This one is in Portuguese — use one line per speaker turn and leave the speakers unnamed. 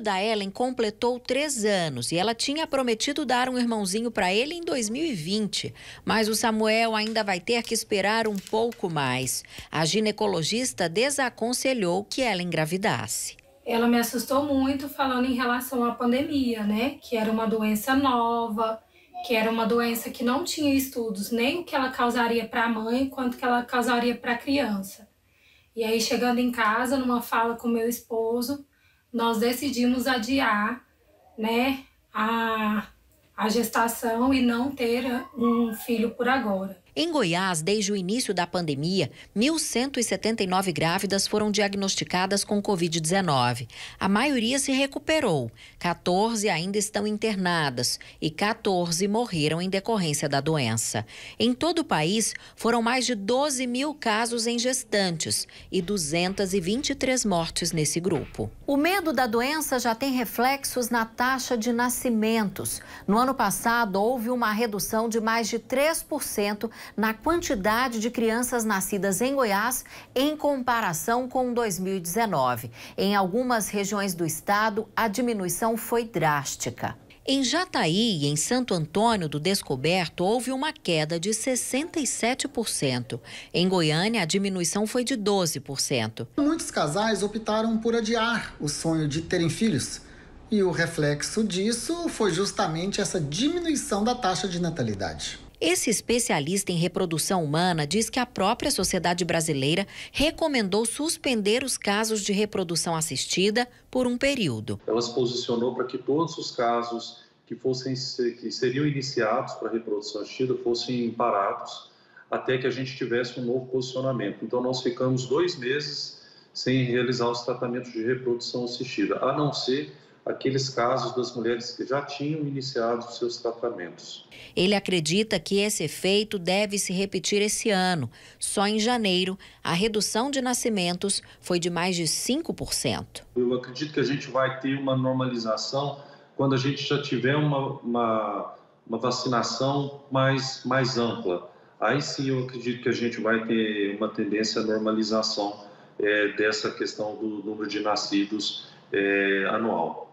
neto da Ellen completou três anos e ela tinha prometido dar um irmãozinho para ele em 2020. Mas o Samuel ainda vai ter que esperar um pouco mais. A ginecologista desaconselhou que ela engravidasse.
Ela me assustou muito falando em relação à pandemia, né? Que era uma doença nova, que era uma doença que não tinha estudos, nem o que ela causaria para a mãe, quanto que ela causaria para a criança. E aí, chegando em casa, numa fala com meu esposo, nós decidimos adiar, né, a, a gestação e não ter eh, um filho por agora.
Em Goiás, desde o início da pandemia, 1.179 grávidas foram diagnosticadas com Covid-19. A maioria se recuperou, 14 ainda estão internadas e 14 morreram em decorrência da doença. Em todo o país, foram mais de 12 mil casos em gestantes e 223 mortes nesse grupo. O medo da doença já tem reflexos na taxa de nascimentos. No ano passado, houve uma redução de mais de 3% na quantidade de crianças nascidas em Goiás em comparação com 2019. Em algumas regiões do estado, a diminuição foi drástica. Em Jataí e em Santo Antônio do Descoberto, houve uma queda de 67%. Em Goiânia, a diminuição foi de 12%. Muitos casais optaram por adiar o sonho de terem filhos. E o reflexo disso foi justamente essa diminuição da taxa de
natalidade.
Esse especialista em reprodução humana diz que a própria sociedade brasileira recomendou suspender os casos de reprodução assistida por um período.
Ela se posicionou para que todos os casos que fossem que seriam iniciados para reprodução assistida fossem parados até que a gente tivesse um novo posicionamento. Então nós ficamos dois meses sem realizar os tratamentos de reprodução assistida, a não ser aqueles casos das mulheres que já tinham iniciado seus tratamentos.
Ele acredita que esse efeito deve se repetir esse ano. Só em janeiro, a redução de nascimentos foi de mais de 5%.
Eu acredito que a gente vai ter uma normalização quando a gente já tiver uma, uma, uma vacinação mais, mais ampla. Aí sim eu acredito que a gente vai ter uma tendência à
normalização é, dessa questão do número de nascidos é, anual.